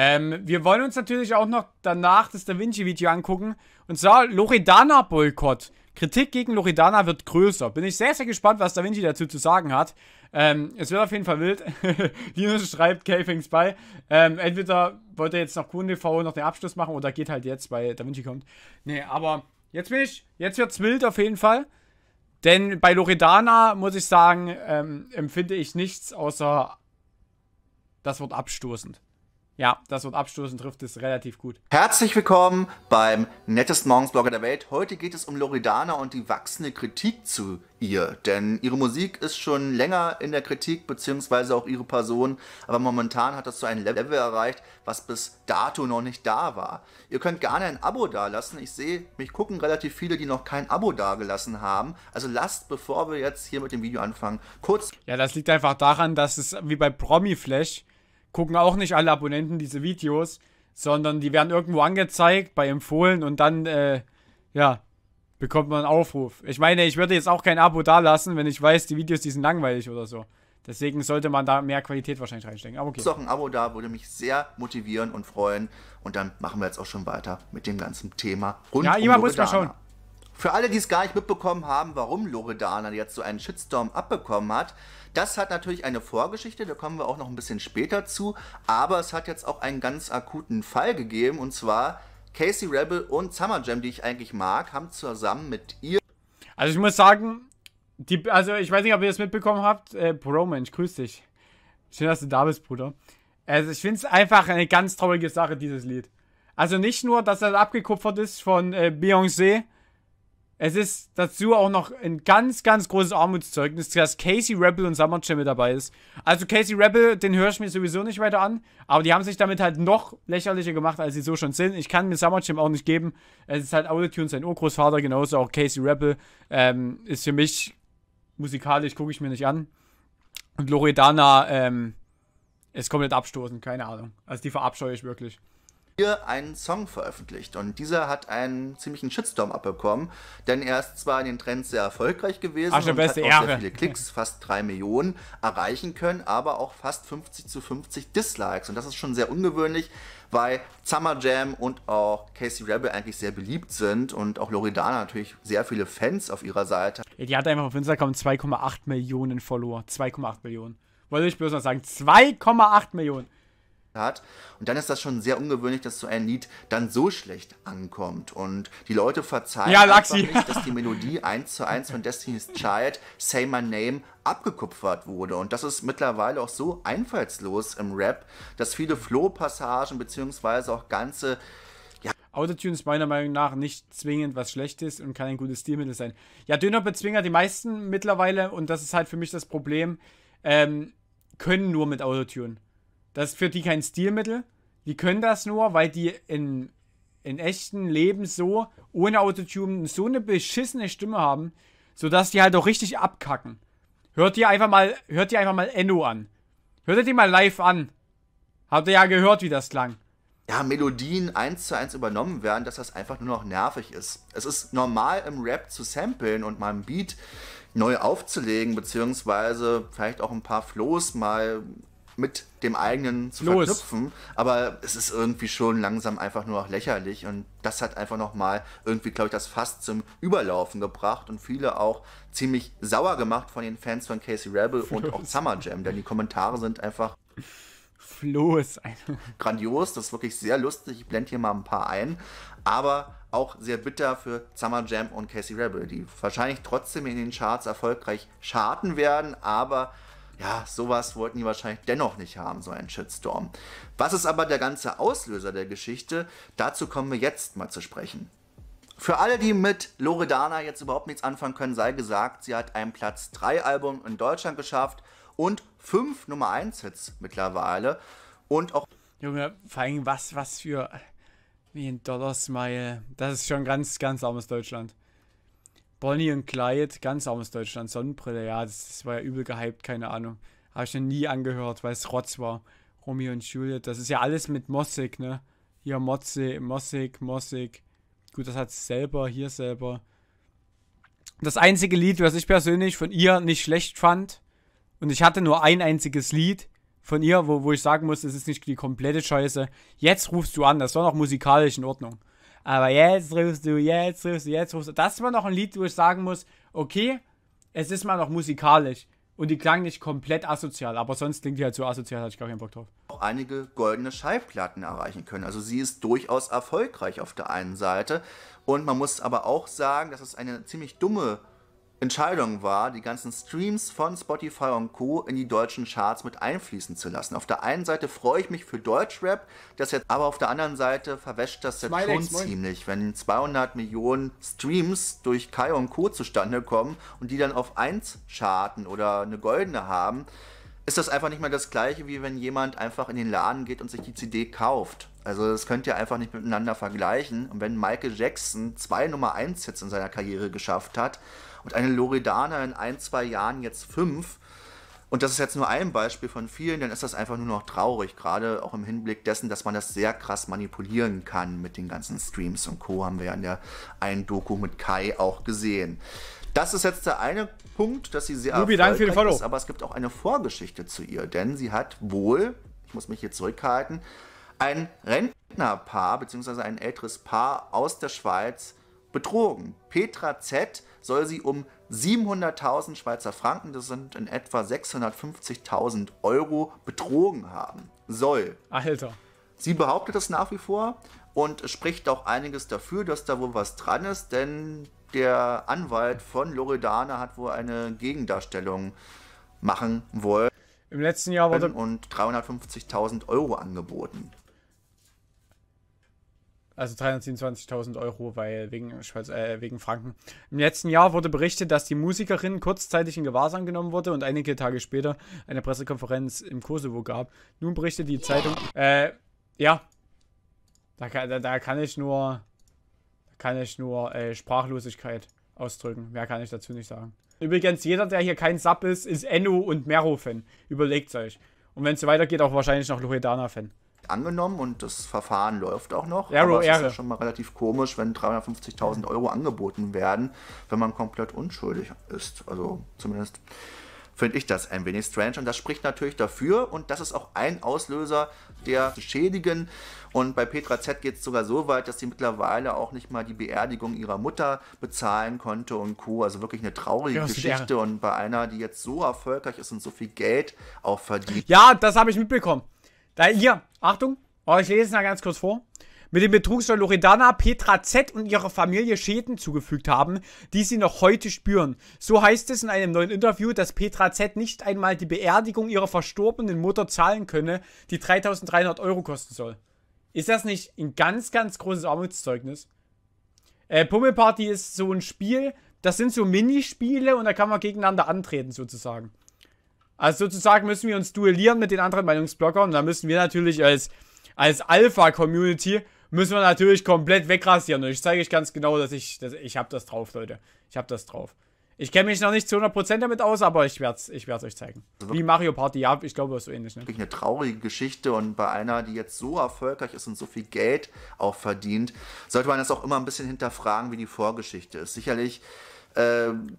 Ähm, wir wollen uns natürlich auch noch danach das Da Vinci-Video angucken. Und zwar Loredana-Boykott. Kritik gegen Loredana wird größer. Bin ich sehr, sehr gespannt, was Da Vinci dazu zu sagen hat. Ähm, es wird auf jeden Fall wild. Linus schreibt Cavings bei. Ähm, entweder wollte er jetzt nach KuhnTV noch den Abschluss machen oder geht halt jetzt, weil Da Vinci kommt. Nee, aber jetzt bin ich, jetzt wird's wild auf jeden Fall. Denn bei Loredana, muss ich sagen, ähm, empfinde ich nichts außer das Wort abstoßend. Ja, das wird abstoßen, trifft es relativ gut. Herzlich willkommen beim nettesten Morgensblogger der Welt. Heute geht es um Loredana und die wachsende Kritik zu ihr. Denn ihre Musik ist schon länger in der Kritik, beziehungsweise auch ihre Person. Aber momentan hat das so ein Level erreicht, was bis dato noch nicht da war. Ihr könnt gerne ein Abo dalassen. Ich sehe, mich gucken relativ viele, die noch kein Abo dagelassen haben. Also lasst, bevor wir jetzt hier mit dem Video anfangen, kurz. Ja, das liegt einfach daran, dass es wie bei Promi Flash gucken auch nicht alle Abonnenten diese Videos, sondern die werden irgendwo angezeigt, bei empfohlen und dann, äh, ja, bekommt man einen Aufruf. Ich meine, ich würde jetzt auch kein Abo dalassen, wenn ich weiß, die Videos, die sind langweilig oder so. Deswegen sollte man da mehr Qualität wahrscheinlich reinstecken. Aber okay. Ist auch ein Abo da, würde mich sehr motivieren und freuen. Und dann machen wir jetzt auch schon weiter mit dem ganzen Thema. Rund ja, immer um muss man schauen. Für alle, die es gar nicht mitbekommen haben, warum Loredana jetzt so einen Shitstorm abbekommen hat, das hat natürlich eine Vorgeschichte, da kommen wir auch noch ein bisschen später zu, aber es hat jetzt auch einen ganz akuten Fall gegeben und zwar Casey Rebel und Summer Jam, die ich eigentlich mag, haben zusammen mit ihr. Also ich muss sagen, die, also ich weiß nicht, ob ihr das mitbekommen habt, äh, Mensch, grüß dich. Schön, dass du da bist, Bruder. Also ich finde es einfach eine ganz traurige Sache, dieses Lied. Also nicht nur, dass das abgekupfert ist von äh, Beyoncé, es ist dazu auch noch ein ganz, ganz großes Armutszeugnis, dass Casey Rebel und Summer Jam mit dabei ist. Also Casey Rebel, den höre ich mir sowieso nicht weiter an, aber die haben sich damit halt noch lächerlicher gemacht, als sie so schon sind. Ich kann mir Summer Jam auch nicht geben. Es ist halt Auditune, sein Urgroßvater, genauso auch Casey Rebel. Ähm, ist für mich musikalisch, gucke ich mir nicht an. Und Loredana ähm, ist komplett abstoßend, keine Ahnung. Also die verabscheue ich wirklich hier einen Song veröffentlicht. Und dieser hat einen ziemlichen Shitstorm abbekommen, denn er ist zwar in den Trends sehr erfolgreich gewesen Ach, und hat auch Ehre. sehr viele Klicks, fast drei Millionen, erreichen können, aber auch fast 50 zu 50 Dislikes. Und das ist schon sehr ungewöhnlich, weil Summer Jam und auch Casey Rebel eigentlich sehr beliebt sind und auch Loredana natürlich sehr viele Fans auf ihrer Seite. Die hat einfach auf Instagram 2,8 Millionen Follower. 2,8 Millionen. Wollte ich bloß noch sagen. 2,8 Millionen hat. Und dann ist das schon sehr ungewöhnlich, dass so ein Lied dann so schlecht ankommt. Und die Leute verzeihen ja, einfach nicht, dass die Melodie eins zu eins von Destiny's Child, Say My Name, abgekupfert wurde. Und das ist mittlerweile auch so einfallslos im Rap, dass viele Flow-Passagen bzw. auch ganze Autotune ist meiner Meinung nach nicht zwingend was Schlechtes und kann ein gutes Stilmittel sein. Ja, Döner bezwinger die meisten mittlerweile, und das ist halt für mich das Problem, ähm, können nur mit Autotune. Das ist für die kein Stilmittel. Die können das nur, weil die in, in echten Leben so ohne Autotune so eine beschissene Stimme haben, sodass die halt auch richtig abkacken. Hört ihr einfach mal, hört ihr einfach mal Enno an. Hört ihr die mal live an. Habt ihr ja gehört, wie das klang ja, Melodien eins zu eins übernommen werden, dass das einfach nur noch nervig ist. Es ist normal im Rap zu samplen und mal ein Beat neu aufzulegen, beziehungsweise vielleicht auch ein paar Flows mal mit dem eigenen zu Los. verknüpfen. Aber es ist irgendwie schon langsam einfach nur noch lächerlich. Und das hat einfach nochmal irgendwie, glaube ich, das Fass zum Überlaufen gebracht und viele auch ziemlich sauer gemacht von den Fans von Casey Rebel Los. und auch Summer Jam, denn die Kommentare sind einfach. Floß. grandios, das ist wirklich sehr lustig. Ich blende hier mal ein paar ein. Aber auch sehr bitter für Summer Jam und Casey Rebel, die wahrscheinlich trotzdem in den Charts erfolgreich charten werden, aber ja, sowas wollten die wahrscheinlich dennoch nicht haben, so ein Shitstorm. Was ist aber der ganze Auslöser der Geschichte? Dazu kommen wir jetzt mal zu sprechen. Für alle, die mit Loredana jetzt überhaupt nichts anfangen können, sei gesagt, sie hat ein Platz 3 Album in Deutschland geschafft und fünf Nummer 1 Hits mittlerweile und auch Junge, vor allem was was für wie ein Dollar Smile. Das ist schon ganz ganz armes Deutschland. Bonnie und Clyde, ganz armes Deutschland, Sonnenbrille, ja, das, das war ja übel gehypt, keine Ahnung. Habe ich noch nie angehört, weil es Rotz war. Romeo und Juliet, das ist ja alles mit Mossig, ne? Hier Motze, Mossig, Mossig. Gut, das hat selber, hier selber. Das einzige Lied, was ich persönlich von ihr nicht schlecht fand, und ich hatte nur ein einziges Lied von ihr, wo, wo ich sagen muss, es ist nicht die komplette Scheiße. Jetzt rufst du an, das war noch musikalisch in Ordnung. Aber jetzt rufst du, jetzt rufst du, jetzt rufst du. Das ist immer noch ein Lied, wo ich sagen muss, okay, es ist mal noch musikalisch. Und die klang nicht komplett asozial, aber sonst klingt die halt so asozial, hatte ich gar keinen Bock drauf. Auch einige goldene Schallplatten erreichen können. Also sie ist durchaus erfolgreich auf der einen Seite. Und man muss aber auch sagen, dass es eine ziemlich dumme Entscheidung war, die ganzen Streams von Spotify und Co. in die deutschen Charts mit einfließen zu lassen. Auf der einen Seite freue ich mich für Deutschrap, das jetzt, aber auf der anderen Seite verwäscht das jetzt schon ziemlich, wenn 200 Millionen Streams durch Kai und Co. zustande kommen und die dann auf 1 charten oder eine goldene haben, ist das einfach nicht mehr das gleiche, wie wenn jemand einfach in den Laden geht und sich die CD kauft. Also das könnt ihr einfach nicht miteinander vergleichen. Und wenn Michael Jackson zwei Nummer 1 Hits in seiner Karriere geschafft hat, und eine Loredana in ein, zwei Jahren jetzt fünf. Und das ist jetzt nur ein Beispiel von vielen, dann ist das einfach nur noch traurig, gerade auch im Hinblick dessen, dass man das sehr krass manipulieren kann mit den ganzen Streams und Co. haben wir ja in der einen Doku mit Kai auch gesehen. Das ist jetzt der eine Punkt, dass sie sehr Ruby, erfolgreich danke für den ist, aber es gibt auch eine Vorgeschichte zu ihr, denn sie hat wohl, ich muss mich hier zurückhalten, ein Rentnerpaar bzw. ein älteres Paar aus der Schweiz betrogen. Petra Z soll sie um 700.000 Schweizer Franken, das sind in etwa 650.000 Euro, betrogen haben. Soll. Alter. Sie behauptet das nach wie vor und spricht auch einiges dafür, dass da wohl was dran ist, denn der Anwalt von Loredana hat wohl eine Gegendarstellung machen wollen. Im letzten Jahr wurde. Und 350.000 Euro angeboten also 327.000 Euro, weil wegen, Schweiz, äh, wegen Franken. Im letzten Jahr wurde berichtet, dass die Musikerin kurzzeitig in Gewahrsam genommen wurde und einige Tage später eine Pressekonferenz im Kosovo gab. Nun berichtet die Zeitung, äh, ja, da, da, da kann ich nur, da kann ich nur äh, Sprachlosigkeit ausdrücken. Mehr kann ich dazu nicht sagen. Übrigens, jeder, der hier kein Sub ist, ist Enno und Mero-Fan. Überlegt's euch. Und wenn es weitergeht, auch wahrscheinlich noch Loredana-Fan angenommen und das Verfahren läuft auch noch. Euro, aber es ist schon mal relativ komisch, wenn 350.000 Euro angeboten werden, wenn man komplett unschuldig ist. Also zumindest finde ich das ein wenig strange. Und das spricht natürlich dafür. Und das ist auch ein Auslöser, der schädigen. Und bei Petra Z geht es sogar so weit, dass sie mittlerweile auch nicht mal die Beerdigung ihrer Mutter bezahlen konnte und Co. Also wirklich eine traurige Große Geschichte. Und bei einer, die jetzt so erfolgreich ist und so viel Geld auch verdient. Ja, das habe ich mitbekommen. Da hier, Achtung, oh, ich lese es mal ganz kurz vor. Mit dem Betrug soll Loredana Petra Z und ihrer Familie Schäden zugefügt haben, die sie noch heute spüren. So heißt es in einem neuen Interview, dass Petra Z nicht einmal die Beerdigung ihrer verstorbenen Mutter zahlen könne, die 3300 Euro kosten soll. Ist das nicht ein ganz, ganz großes Armutszeugnis? Äh, Pummelparty ist so ein Spiel, das sind so Minispiele und da kann man gegeneinander antreten sozusagen. Also sozusagen müssen wir uns duellieren mit den anderen Meinungsblockern. Und da müssen wir natürlich als, als Alpha-Community, müssen wir natürlich komplett wegrasieren. Und ich zeige euch ganz genau, dass ich, dass ich habe das drauf, Leute. Ich habe das drauf. Ich kenne mich noch nicht zu 100% damit aus, aber ich werde es ich euch zeigen. Also wie Mario Party, ja, ich glaube, so ähnlich. Ne? Wirklich eine traurige Geschichte und bei einer, die jetzt so erfolgreich ist und so viel Geld auch verdient, sollte man das auch immer ein bisschen hinterfragen, wie die Vorgeschichte ist. Sicherlich ähm,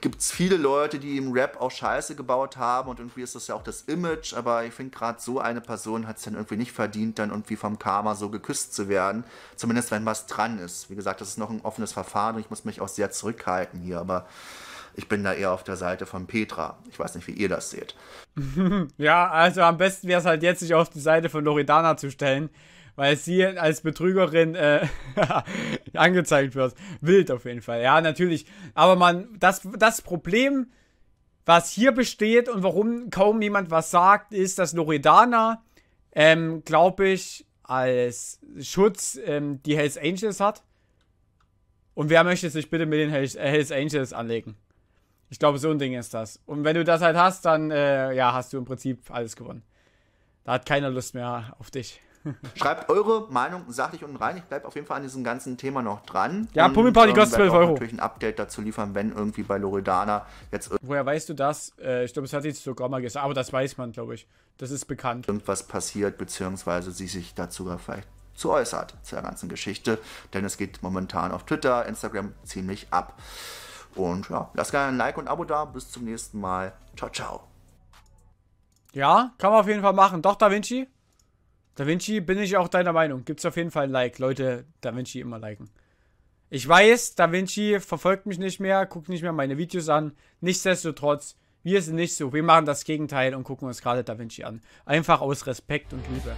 gibt es viele Leute, die im Rap auch Scheiße gebaut haben und irgendwie ist das ja auch das Image, aber ich finde gerade so eine Person hat es dann irgendwie nicht verdient, dann irgendwie vom Karma so geküsst zu werden. Zumindest wenn was dran ist. Wie gesagt, das ist noch ein offenes Verfahren und ich muss mich auch sehr zurückhalten hier, aber ich bin da eher auf der Seite von Petra. Ich weiß nicht, wie ihr das seht. ja, also am besten wäre es halt jetzt, sich auf die Seite von Loredana zu stellen weil sie als Betrügerin äh, angezeigt wird. Wild auf jeden Fall. Ja, natürlich. Aber man, das, das Problem, was hier besteht und warum kaum jemand was sagt, ist, dass Loredana, ähm, glaube ich, als Schutz ähm, die Hells Angels hat. Und wer möchte sich bitte mit den Hells, äh, Hells Angels anlegen? Ich glaube, so ein Ding ist das. Und wenn du das halt hast, dann äh, ja, hast du im Prinzip alles gewonnen. Da hat keiner Lust mehr auf dich. Schreibt eure Meinung sachlich unten rein. Ich bleibe auf jeden Fall an diesem ganzen Thema noch dran. Ja, Pummelparty ähm, kostet 12 Euro. natürlich ein Update dazu liefern, wenn irgendwie bei Loredana jetzt. Woher weißt du das? Äh, ich glaube, es hat jetzt sogar mal gesagt, aber das weiß man, glaube ich. Das ist bekannt. Irgendwas passiert, beziehungsweise sie sich dazu vielleicht zu äußert, zur ganzen Geschichte. Denn es geht momentan auf Twitter, Instagram ziemlich ab. Und ja, lasst gerne ein Like und ein Abo da. Bis zum nächsten Mal. Ciao, ciao. Ja, kann man auf jeden Fall machen. Doch, Da Vinci? Da Vinci bin ich auch deiner Meinung. Gibt's auf jeden Fall ein Like. Leute, Da Vinci immer liken. Ich weiß, Da Vinci verfolgt mich nicht mehr, guckt nicht mehr meine Videos an. Nichtsdestotrotz, wir sind nicht so. Wir machen das Gegenteil und gucken uns gerade Da Vinci an. Einfach aus Respekt und Liebe.